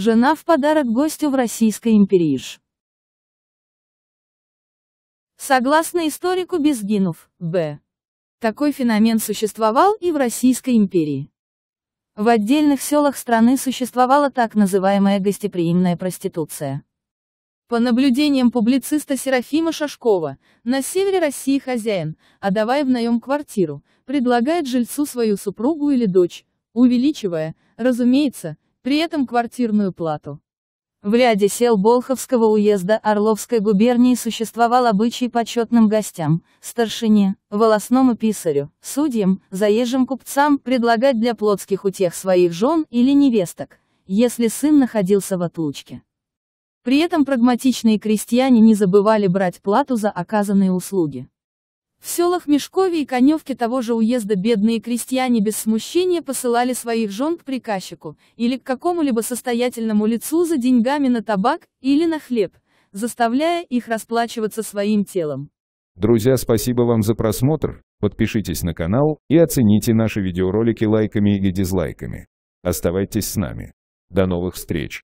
Жена в подарок гостю в Российской империи. Согласно историку Безгинов, Б. Такой феномен существовал и в Российской империи. В отдельных селах страны существовала так называемая гостеприимная проституция. По наблюдениям публициста Серафима Шашкова, на севере России хозяин, отдавая в наем квартиру, предлагает жильцу свою супругу или дочь, увеличивая, разумеется, при этом квартирную плату. В ряде сел Болховского уезда Орловской губернии существовал обычай почетным гостям, старшине, волосному писарю, судьям, заезжим купцам предлагать для плотских утех своих жен или невесток, если сын находился в отлучке. При этом прагматичные крестьяне не забывали брать плату за оказанные услуги. В селах Мешкове и Коневке того же уезда бедные крестьяне без смущения посылали своих жен к приказчику, или к какому-либо состоятельному лицу за деньгами на табак, или на хлеб, заставляя их расплачиваться своим телом. Друзья, спасибо вам за просмотр, подпишитесь на канал и оцените наши видеоролики лайками или дизлайками. Оставайтесь с нами. До новых встреч!